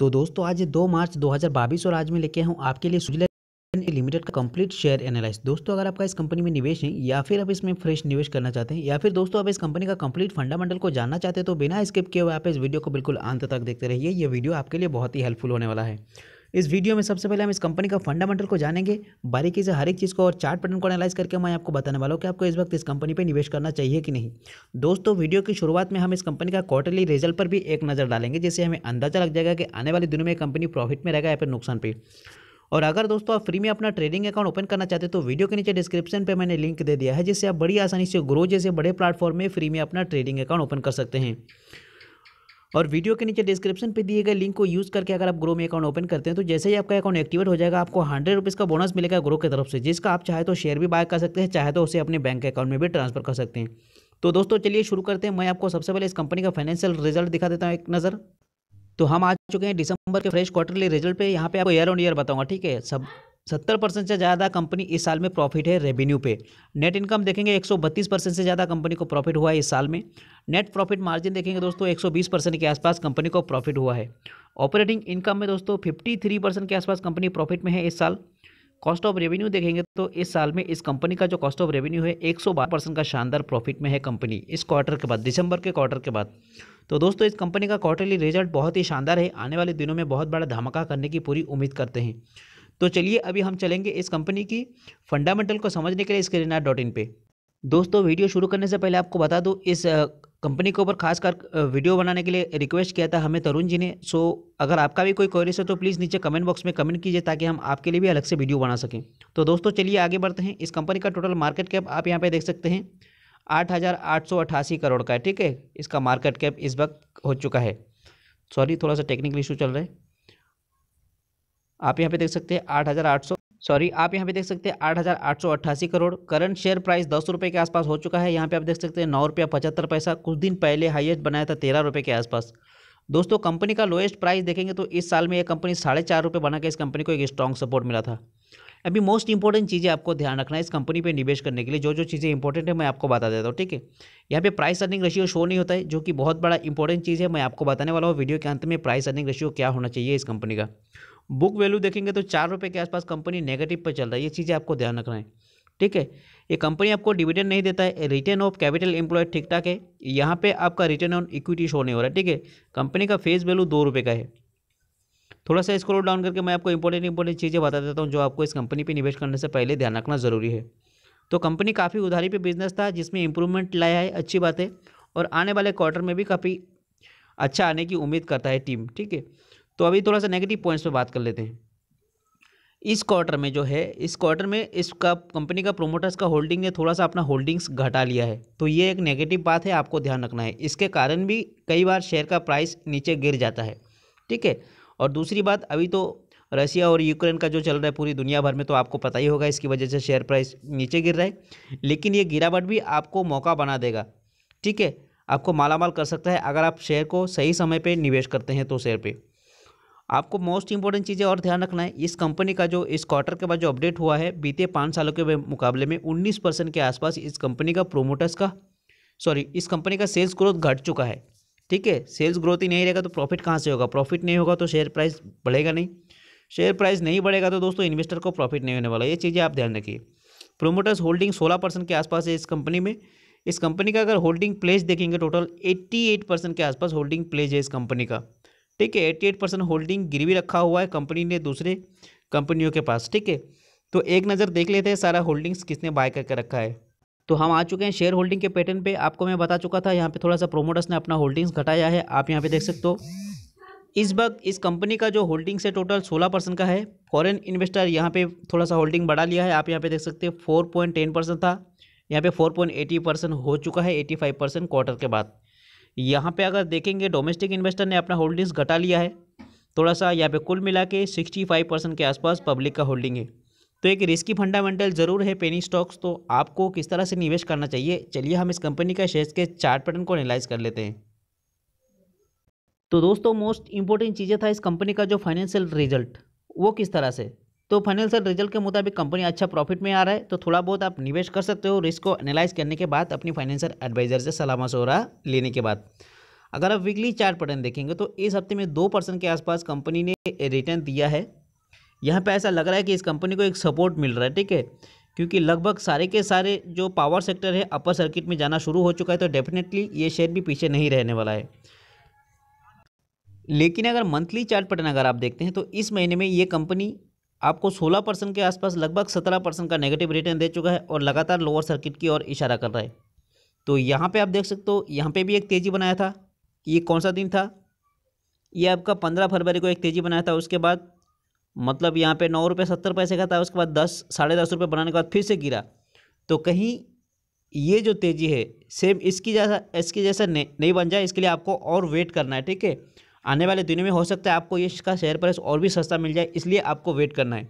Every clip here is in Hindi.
तो दोस्तों आज दो मार्च बाईस और आज मैं लेके हूँ आपके लिए स्विट्जरलैंड लिमिटेड का कंप्लीट शेयर एनालिस दोस्तों अगर आपका इस कंपनी में निवेश है या फिर आप इसमें फ्रेश निवेश करना चाहते हैं या फिर दोस्तों आप इस कंपनी का कंप्लीट फंडामेंटल को जानना चाहते हैं तो बिना स्किप किए हुए आप इस वीडियो को बिल्कुल अंत तक देखते रहिए यह वीडियो आपके लिए बहुत ही हेल्पफुल होने वाला है इस वीडियो में सबसे पहले हम इस कंपनी का फंडामेंटल को जानेंगे बारीकी से हर एक चीज़ को और चार्ट पैटर्न को एनालाइज करके मैं आपको बताने वाला हूँ कि आपको इस वक्त इस कंपनी पर निवेश करना चाहिए कि नहीं दोस्तों वीडियो की शुरुआत में हम इस कंपनी का क्वार्टरली रिजल्ट पर भी एक नज़र डालेंगे जिससे हमें अंदाजा लग जाएगा कि आने वाले दिनों में कंपनी प्रॉफिट में रहेगा या फिर नुकसान पर और अगर दोस्तों आप फ्री में अपना ट्रेडिंग अकाउंट ओपन करना चाहते हैं तो वीडियो के नीचे डिस्क्रिप्शन पे मैंने लिंक दे दिया है जिससे आप बड़ी आसानी से ग्रो जैसे बड़े प्लेटफॉर्म में फ्री में अपना ट्रेडिंग अकाउंट ओपन कर सकते हैं और वीडियो के नीचे डिस्क्रिप्शन पे दिए गए लिंक को यूज़ करके अगर आप ग्रो में अकाउंट ओपन करते हैं तो जैसे ही आपका अकाउंट एक्टिवेट हो जाएगा आपको हंड्रेड रुपीज़ का बोनस मिलेगा ग्रो की तरफ से जिसका आप चाहे तो शेयर भी बाय कर सकते हैं चाहे तो उसे अपने बैंक अकाउंट में भी ट्रांसफर कर सकते हैं तो दोस्तों चलिए शुरू करते हैं मैं आपको सबसे पहले इस कंपनी का फाइनेंशियल रिजल्ट दिखा देता हूँ एक नज़र तो हम आ चुके हैं दिसंबर के फ्रेश क्वार्टरली रिजल्ट पे यहाँ पे आपको ईयर ऑन ईयर बताऊंगा ठीक है सब सत्तर परसेंट से ज़्यादा कंपनी इस साल में प्रॉफिट है रेवेन्यू पे नेट इनकम देखेंगे एक सौ बत्तीस परसेंट से ज़्यादा कंपनी को प्रॉफिट हुआ है इस साल में नेट प्रॉफिट मार्जिन देखेंगे दोस्तों एक सौ बीस परसेंट के आसपास कंपनी को प्रॉफिट हुआ है ऑपरेटिंग इनकम में दोस्तों फिफ्टी थ्री परसेंट के आसपास कंपनी प्रॉफिट में है इस साल कॉस्ट ऑफ रेवेन्यू देखेंगे तो इस साल में इस कंपनी का जो कॉस्ट ऑफ रेवेन्यू है एक सौ बारह परसेंट का शानदार प्रॉफिट में है कंपनी इस क्वार्टर के बाद दिसंबर के क्वार्टर के बाद तो दोस्तों इस कंपनी का क्वार्टरली रिजल्ट बहुत ही शानदार है आने वाले दिनों में बहुत बड़ा धमाका करने की पूरी उम्मीद करते हैं तो चलिए अभी हम चलेंगे इस कंपनी की फंडामेंटल को समझने के लिए स्क्रीनार डॉट इन पर दोस्तों वीडियो शुरू करने से पहले आपको बता दूँ इस कंपनी के ऊपर खासकर वीडियो बनाने के लिए रिक्वेस्ट किया था हमें तरुण जी ने सो अगर आपका भी कोई क्वेरीज है तो प्लीज़ नीचे कमेंट बॉक्स में कमेंट कीजिए ताकि हम आपके लिए भी अलग से वीडियो बना सकें तो दोस्तों चलिए आगे बढ़ते हैं इस कंपनी का टोटल मार्केट कैप आप यहाँ पर देख सकते हैं आठ हज़ार आठ सौ अट्ठासी करोड़ का है ठीक है इसका मार्केट कैप इस वक्त हो चुका है सॉरी थोड़ा सा टेक्निकल इशू चल रहा है आप यहाँ पे देख सकते हैं आठ हज़ार आठ सौ सॉरी आप यहाँ पे देख सकते हैं आठ हज़ार आठ सौ अट्ठासी करोड़ करंट शेयर प्राइस दस रुपये के आसपास हो चुका है यहाँ पे आप देख सकते हैं नौ रुपया पचहत्तर पैसा कुछ दिन पहले हाईएस्ट बनाया था तेरह रुपये के आसपास दोस्तों कंपनी का लोएस्ट प्राइस देखेंगे तो इस साल में यह कंपनी साढ़े चार रुपये बना के इस कंपनी को एक स्ट्रॉन्ग सपोर्ट मिला था अभी मोस्ट इंपॉर्टेंट चीज़ें आपको ध्यान रखना है इस कंपनी पे निवेश करने के लिए जो जो चीज़ें इंपॉर्टेंट है मैं आपको बता देता हूँ ठीक है यहाँ पे प्राइस अर्निंग रेशियो शो नहीं होता है जो कि बहुत बड़ा इंपॉर्टेंट चीज़ है मैं आपको बताने वाला हूँ वीडियो के अंत में प्राइस अर्निंग रेशियो क्या होना चाहिए इस कंपनी का बुक वैल्यू देखेंगे तो चार रुपये के आसपास कंपनी नेगेटिव पर चल रहा है ये चीज़ें आपको ध्यान रखना है ठीक है ये कंपनी आपको डिविडेंड नहीं देता है रिटर्न ऑफ कैपिटल एम्प्लॉय ठीक ठाक है यहाँ पे आपका रिटर्न ऑन इक्विटी शो नहीं हो रहा है ठीक है कंपनी का फेस वैल्यू दो रुपये का है थोड़ा सा स्क्रोल डाउन करके मैं आपको इंपॉर्टेंट इंपॉर्टेंट चीज़ें बता देता हूँ जो आपको इस कंपनी पर निवेश करने से पहले ध्यान रखना ज़रूरी है तो कंपनी काफ़ी उधारी पर बिजनेस था जिसमें इंप्रूवमेंट लाया है अच्छी बात है और आने वाले क्वार्टर में भी काफ़ी अच्छा आने की उम्मीद करता है टीम ठीक है तो अभी थोड़ा सा नेगेटिव पॉइंट्स पर बात कर लेते हैं इस क्वार्टर में जो है इस क्वार्टर में इसका कंपनी का प्रोमोटर्स का होल्डिंग ने थोड़ा सा अपना होल्डिंग्स घटा लिया है तो ये एक नेगेटिव बात है आपको ध्यान रखना है इसके कारण भी कई बार शेयर का प्राइस नीचे गिर जाता है ठीक है और दूसरी बात अभी तो रशिया और यूक्रेन का जो चल रहा है पूरी दुनिया भर में तो आपको पता ही होगा इसकी वजह से शेयर प्राइस नीचे गिर रहा है लेकिन ये गिरावट भी आपको मौका बना देगा ठीक है आपको मालामाल कर सकता है अगर आप शेयर को सही समय पर निवेश करते हैं तो शेयर पर आपको मोस्ट इंपॉर्टेंट चीज़ें और ध्यान रखना है इस कंपनी का जो इस क्वार्टर के बाद जो अपडेट हुआ है बीते पाँच सालों के मुकाबले में उन्नीस परसेंट के आसपास इस कंपनी का प्रोमोटर्स का सॉरी इस कंपनी का सेल्स ग्रोथ घट चुका है ठीक है सेल्स ग्रोथ ही नहीं रहेगा तो प्रॉफिट कहाँ से होगा प्रॉफिट नहीं होगा तो शेयर प्राइस बढ़ेगा नहीं शेयर प्राइस नहीं बढ़ेगा तो दोस्तों इन्वेस्टर को प्रॉफिट नहीं होने वाला ये चीज़ें आप ध्यान रखिए प्रोमोटर्स होल्डिंग सोलह परसेंट के आसपास है इस कंपनी में इस कंपनी का अगर होल्डिंग प्लेस देखेंगे टोटल एट्टी एट परसेंट के आसपास होल्डिंग प्लेस है इस कंपनी का ठीक है एट्टी एट परसेंट होल्डिंग गिरवी रखा हुआ है कंपनी ने दूसरे कंपनियों के पास ठीक है तो एक नज़र देख लेते हैं सारा होल्डिंग्स किसने बाय करके रखा है तो हम आ चुके हैं शेयर होल्डिंग के पैटर्न पे आपको मैं बता चुका था यहाँ पे थोड़ा सा प्रोमोटर्स ने अपना होल्डिंग्स घटाया है आप यहाँ पे देख सकते हो इस वक्त इस कंपनी का जो होल्डिंग्स है टोटल सोलह परसेंट का है फॉरेन इन्वेस्टर यहाँ पे थोड़ा सा होल्डिंग बढ़ा लिया है आप यहाँ पे देख सकते हो फोर परसेंट था यहाँ पे फोर परसेंट हो चुका है एटी परसेंट क्वार्टर के बाद यहाँ पे अगर देखेंगे डोमेस्टिक इन्वेस्टर ने अपना होल्डिंग्स घटा लिया है थोड़ा सा यहाँ पे कुल मिला के सिक्सटी फाइव परसेंट के आसपास पब्लिक का होल्डिंग है तो एक रिस्की फंडामेंटल ज़रूर है पेनी स्टॉक्स तो आपको किस तरह से निवेश करना चाहिए चलिए हम इस कंपनी का शेयर्स के चार्ट पैटर्न को एनालाइज कर लेते हैं तो दोस्तों मोस्ट इंपॉर्टेंट चीज़ें था इस कंपनी का जो फाइनेंशियल रिजल्ट वो किस तरह से तो फाइनेंशियल रिजल्ट के मुताबिक कंपनी अच्छा प्रॉफिट में आ रहा है तो थोड़ा बहुत आप निवेश कर सकते हो रिस्क को एनालाइज करने के बाद अपनी फाइनेंशियल एडवाइजर से सलाह मशोरा लेने के बाद अगर आप वीकली चार्ट पैटर्न देखेंगे तो इस हफ्ते में दो परसेंट के आसपास कंपनी ने रिटर्न दिया है यहाँ पर ऐसा लग रहा है कि इस कंपनी को एक सपोर्ट मिल रहा है ठीक है क्योंकि लगभग सारे के सारे जो पावर सेक्टर है अपर सर्किट में जाना शुरू हो चुका है तो डेफिनेटली ये शेयर भी पीछे नहीं रहने वाला है लेकिन अगर मंथली चार्ट पैटर्न अगर आप देखते हैं तो इस महीने में ये कंपनी आपको 16 परसेंट के आसपास लगभग 17 परसेंट का नेगेटिव रिटर्न दे चुका है और लगातार लोअर सर्किट की ओर इशारा कर रहा है तो यहाँ पे आप देख सकते हो यहाँ पे भी एक तेज़ी बनाया था ये कौन सा दिन था ये आपका पंद्रह फरवरी को एक तेज़ी बनाया था उसके बाद मतलब यहाँ पे नौ रुपये सत्तर पैसे का था उसके बाद दस साढ़े दस रुपये बनाने के बाद फिर से गिरा तो कहीं ये जो तेज़ी है सेम इसकी जैसा इसकी जैसा नहीं बन जाए इसके लिए आपको और वेट करना है ठीक है आने वाले दिनों में हो सकता है आपको इसका शेयर प्राइस और भी सस्ता मिल जाए इसलिए आपको वेट करना है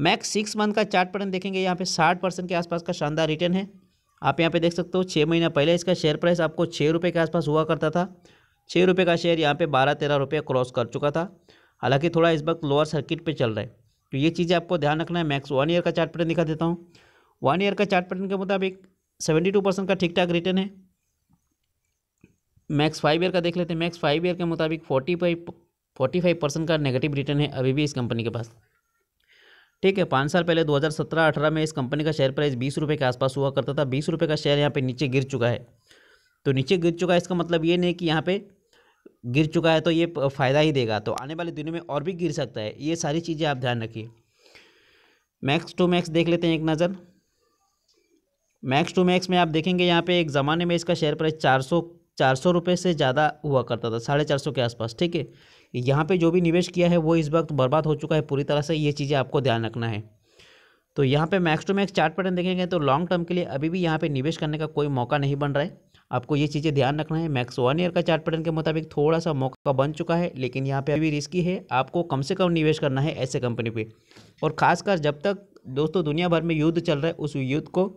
मैक्स सिक्स मंथ का चार्ट पैटर्न देखेंगे यहाँ पे साठ परसेंट के आसपास का शानदार रिटर्न है आप यहाँ पे देख सकते हो छः महीना पहले इसका शेयर प्राइस आपको छः रुपये के आसपास हुआ करता था छः रुपये का शेयर यहाँ पे बारह तेरह रुपये क्रॉस कर चुका था हालांकि थोड़ा इस वक्त लोअर सर्किट पर चल रहा है तो ये चीज़ें आपको ध्यान रखना है मैक्स वन ईयर का चार्ट पैटर्न दिखा देता हूँ वन ईयर का चार्ट पैटर्न के मुताबिक सेवेंटी टू परसेंट का ठीक ठाक रिटर्न है मैक्स फाइव ईयर का देख लेते हैं मैक्स फाइव ईयर के मुताबिक forty five forty five percent का नेगेटिव रिटर्न है अभी भी इस कंपनी के पास ठीक है पाँच साल पहले 2017-18 में इस कंपनी का शेयर प्राइस बीस रुपये के आसपास हुआ करता था बीस रुपये का शेयर यहाँ पे नीचे गिर चुका है तो नीचे गिर चुका है इसका मतलब ये नहीं कि यहाँ पे गिर चुका है तो ये फ़ायदा ही देगा तो आने वाले दिनों में और भी गिर सकता है ये सारी चीज़ें आप ध्यान रखिए मैक्स टू मैक्स देख लेते हैं एक नज़र मैक्स टू मैक्स में आप देखेंगे यहाँ पे एक ज़माने में इसका शेयर प्राइस चार सौ चार सौ रुपये से ज़्यादा हुआ करता था साढ़े चार सौ के आसपास ठीक है यहाँ पे जो भी निवेश किया है वो इस वक्त बर्बाद हो चुका है पूरी तरह से ये चीज़ें आपको ध्यान रखना है तो यहाँ पे max two max chart pattern देखेंगे तो लॉन्ग टर्म के लिए अभी भी यहाँ पे निवेश करने का कोई मौका नहीं बन रहा है आपको ये चीज़ें ध्यान रखना है मैक्स वन ईयर का चार्ट पैटर्न के मुताबिक थोड़ा सा मौका बन चुका है लेकिन यहाँ पर अभी रिस्की है आपको कम से कम निवेश करना है ऐसे कंपनी पर और ख़ासकर जब तक दोस्तों दुनिया भर में युद्ध चल रहा है उस युद्ध को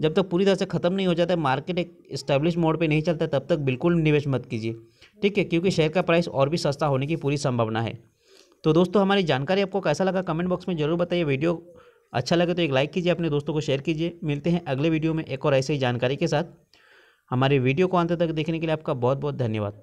जब तक पूरी तरह से ख़त्म नहीं हो जाता है मार्केट एक स्टैब्लिश मोड पे नहीं चलता तब तक बिल्कुल निवेश मत कीजिए ठीक है क्योंकि शेयर का प्राइस और भी सस्ता होने की पूरी संभावना है तो दोस्तों हमारी जानकारी आपको कैसा लगा कमेंट बॉक्स में ज़रूर बताइए वीडियो अच्छा लगे तो एक लाइक कीजिए अपने दोस्तों को शेयर कीजिए मिलते हैं अगले वीडियो में एक और ऐसे ही जानकारी के साथ हमारे वीडियो को अंत तक देखने के लिए आपका बहुत बहुत धन्यवाद